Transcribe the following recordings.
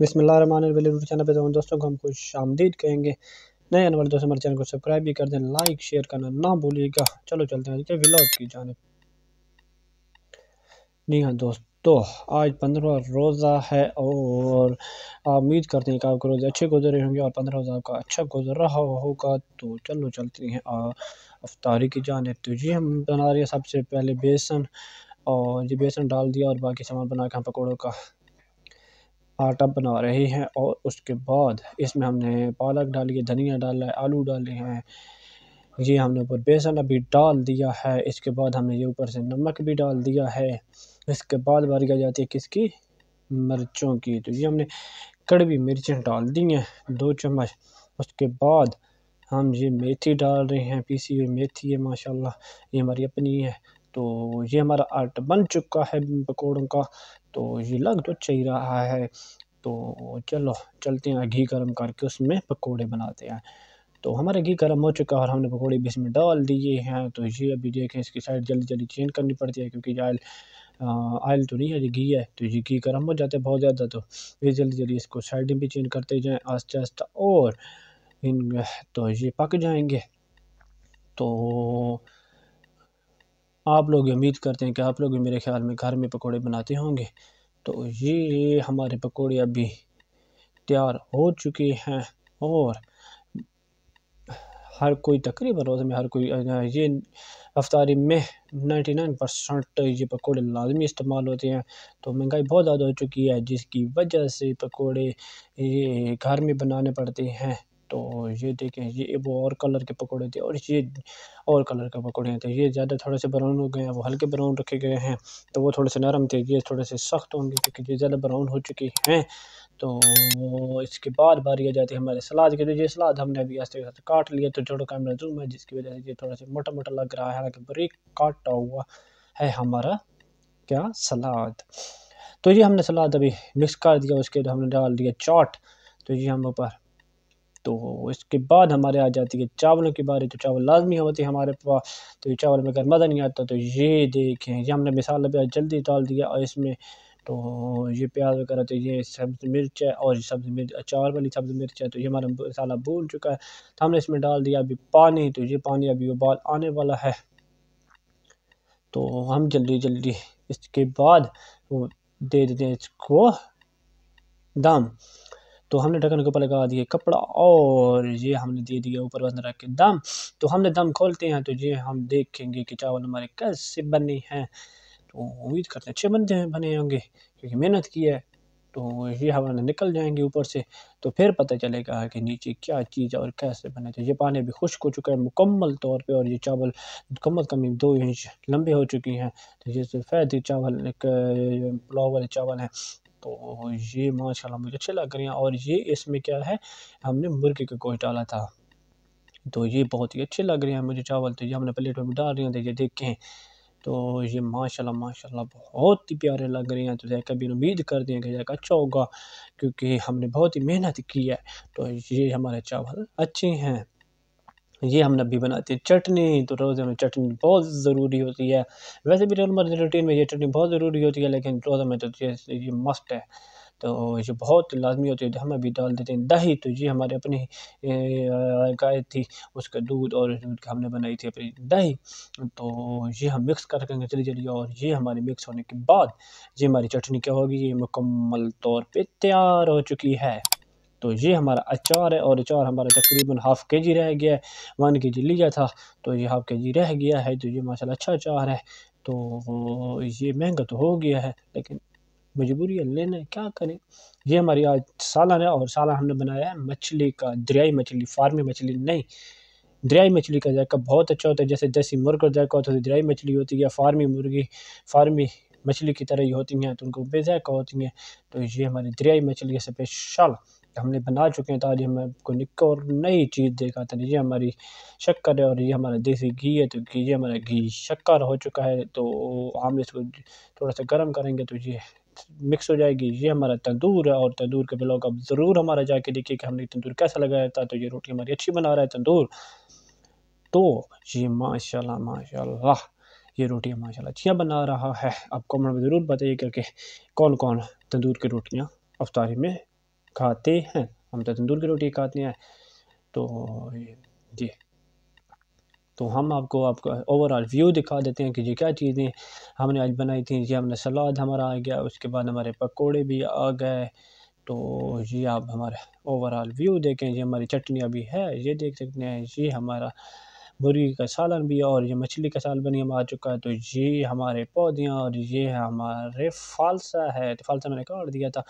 बिसमिल्लर channel पे तो दोस्तों को हम खुश आमदीद कहेंगे नए आने वाले दोस्तों हमारे चैनल को सब्सक्राइब भी कर दें लाइक शेयर करना ना भूलिएगा चलो चलते हैं आज के व्लॉग की जानब जी हाँ दोस्तों आज पंद्रह रोज़ा है और उम्मीद करते हैं कि आपके रोज़े अच्छे गुजरे होंगे और पंद्रह रोज़ा आपका अच्छा गुजर रहा होगा तो चलो चलते हैं अफतारी की जानब तो जी हम बना रहे हैं सबसे पहले बेसन और ये बेसन डाल दिया और बाकी सामान बना के हम पकौड़ों का आटा बना रहे हैं और उसके बाद इसमें हमने पालक डाली है धनिया डाला है आलू डाले हैं ये हमने ऊपर बेसन अभी डाल दिया है इसके बाद हमने ये ऊपर से नमक भी डाल दिया है इसके बाद बारी आ जाती है किसकी मिर्चों की तो ये हमने कड़वी मिर्चें डाल दी हैं दो चम्मच उसके बाद हम ये मेथी डाल रहे हैं पीसी हुई मेथी है माशाल्लाह ये हमारी अपनी है तो ये हमारा आटा बन चुका है पकौड़ों का तो ये लग तो चल रहा है तो चलो चलते हैं घी गर्म करके उसमें पकोड़े बनाते हैं तो हमारा घी गर्म हो चुका है और हमने पकौड़े भी इसमें डाल दिए हैं तो ये अभी देखें इसकी साइड जल्दी जल्दी चेंज करनी पड़ती है क्योंकि आयल आयल तो नहीं है ये घी है तो ये घी गर्म हो जाता है बहुत ज़्यादा तो ये जल्दी जल्दी इसको साइड भी चेंज करते जाएँ आस्ते आस्ते और इन तो ये पक जाएंगे तो आप लोग उम्मीद करते हैं कि आप लोग मेरे ख्याल में घर में पकौड़े बनाते होंगे तो ये हमारे पकौड़े अभी तैयार हो चुके हैं और हर कोई तकरीबन रोज़ में हर कोई ये रफ्तारी में 99 परसेंट ये पकौड़े लाजमी इस्तेमाल होते हैं तो महंगाई बहुत ज़्यादा हो चुकी है जिसकी वजह से पकौड़े ये घर में बनाने पड़ते हैं तो ये देखें ये वो और कलर के पकौड़े थे और ये और कलर के पकौड़े थे ये ज़्यादा थोड़े से ब्राउन हो गए हैं वो हल्के ब्राउन रखे गए हैं तो वो थोड़े से नरम थे ये थोड़े से सख्त होंगे क्योंकि ये ज़्यादा ब्राउन हो चुकी हैं तो इसके बाद बार ये जाती है हमारे सलाद के तो ये सलाद हमने अभी आस्ते आस्ते काट लिया तो जोड़ो का जूम है जिसकी वजह से ये थोड़ा सा मोटा मोटा लग रहा है हालांकि बरीक काटा हुआ है हमारा क्या सलाद तो ये हमने सलाद अभी मिक्स कर दिया उसके बाद हमने डाल दिया चाट तो ये हम ऊपर तो इसके बाद हमारे आ जाती है चावलों के बारे तो चावल लाजमी होती है हमारे पास तो ये चावल में अगर मज़ा नहीं आता तो ये देखें ये हमने मिसाल प्याज जल्दी डाल दिया और इसमें तो ये प्याज वगैरह तो ये सब्ज़ मिर्च है और सब्ज़ मिर्च अचार वाली सब्ज़ मिर्च है तो ये हमारा मसाला भूल चुका है तो हमने इसमें डाल दिया अभी पानी तो ये पानी अभी उबाल आने वाला है तो हम जल्दी जल्दी इसके बाद वो दे देते हैं इसको दम तो हमने ढक्कन के ऊपर लगा दिया कपड़ा और ये हमने दे दिया ऊपर बंद रख के दम तो हमने दम खोलते हैं तो ये हम देखेंगे कि चावल हमारे कैसे बने हैं तो उम्मीद करते हैं अच्छे बनते हैं बने होंगे क्योंकि मेहनत की है तो ये हमारे निकल जाएंगे ऊपर से तो फिर पता चलेगा कि नीचे क्या चीज़ है और कैसे बने थे तो ये पानी भी खुश्क हो चुका है मुकम्मल तौर पे और ये चावल मुकम्मल कमी दो इंच लंबे हो चुकी हैं तो ये सफ़ेद चावल एक पुलाव वाले चावल हैं तो ये माशाल्लाह मुझे अच्छे लग रहे हैं और ये इसमें क्या है हमने मुर्गे का गोश्त डाला था तो ये बहुत ही अच्छे लग रहे हैं मुझे चावल तो ये हमने प्लेट में डाल रहे हैं ये देखें तो ये माशाल्लाह माशाल्लाह बहुत ही प्यारे लग रहे हैं तो जैसे भी उम्मीद कर दें कि जायका अच्छा होगा क्योंकि हमने बहुत ही मेहनत की है तो ये हमारे चावल अच्छे हैं ये हम नब्बी बनाते हैं चटनी तो रोज़े में चटनी बहुत ज़रूरी होती है वैसे भी रोजमर्रा रूटीन में ये चटनी बहुत ज़रूरी होती है लेकिन रोज़े में तो ये ये मस्त है तो ये बहुत लाजमी होती है हम अभी डाल देते हैं दही तो ये हमारे अपने गाय थी उसका दूध और दूध की हमने बनाई थी अपनी दही तो ये हम मिक्स कर करेंगे चली चलिए और ये हमारे मिक्स होने के बाद ये हमारी चटनी क्या होगी ये मुकम्मल तौर पर तैयार हो चुकी है तो ये हमारा अचार है और अचार हमारा तकरीबन हाफ़ के जी रह गया है वन के जी लिया था तो ये हाफ़ के जी रह गया है तो ये माशा अच्छा अचार है तो ये महंगा तो हो गया है लेकिन मजबूरी है लेना क्या करें ये हमारी आज सालन है और सालन हमने बनाया है मछली का दरियाई मछली फार्मी मछली नहीं दरियाई मछली का जायका बहुत अच्छा होता है जैसे देसी मुर्ग का जायका होता है तो दरियाई मछली होती है फार्मी मुर्गी फार्मी मछली की तरह ही होती हैं तो उनको बेजायका होती हैं तो ये हमारी दरियाई मछली है स्पेशल हमने बना चुके हैं तो आज हम आपको निक्का और नई चीज़ देखा था ये हमारी शक्कर है और ये हमारा देसी घी है तो घी ये हमारा घी शक्कर हो चुका है तो हम इसको थोड़ा सा गर्म करेंगे तो ये मिक्स हो जाएगी ये हमारा तंदूर है और तंदूर के ब्लॉग आप ज़रूर हमारा जाके देखिए कि हमने तंदूर कैसा लगाया था तो ये रोटी हमारी अच्छी बना रहा है तंदूर तो ये माशा माशा ये रोटियाँ माशाल्लाह अच्छियाँ बना रहा है आप कमेंट में ज़रूर बताइए करके कौन कौन तंदूर की रोटियाँ अफतारी में खाते हैं हम तो तंदूर की रोटी खाते हैं तो जी तो हम आपको आपका ओवरऑल व्यू दिखा देते हैं कि ये क्या चीज़ें हमने आज बनाई थी ये हमने सलाद हमारा आ गया उसके बाद हमारे पकोड़े भी आ गए तो ये आप हमारा ओवरऑल व्यू देखें ये हमारी चटनी अभी है ये देख सकते हैं ये हमारा मुर्गी का सालन भी है और ये मछली का साल बनी हम आ चुका है तो ये हमारे पौधियाँ और ये हमारे फालसा है तो फालसा मैंने काट दिया था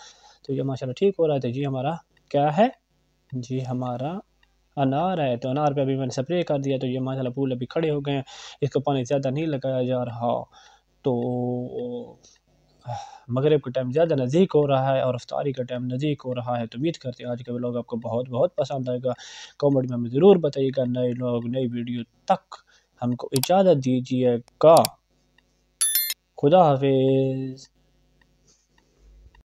तो ये माशाल्लाह ठीक हो रहा है तो ये हमारा क्या है जी हमारा अनार है तो अनार पे अभी मैंने स्प्रे कर दिया तो ये माशाल्लाह फूल अभी खड़े हो गए हैं इसको पानी ज़्यादा नहीं लगाया जा रहा तो मगरब का टाइम ज़्यादा नज़दीक हो रहा है और रफ्तारी का टाइम नज़दीक हो रहा है तो उम्मीद करते हैं आज का ब्लॉग आपको बहुत बहुत पसंद आएगा कॉमेंट में हमें ज़रूर बताइएगा नए लोग नई वीडियो तक हमको इजाज़त दीजिएगा खुदा हाफिज़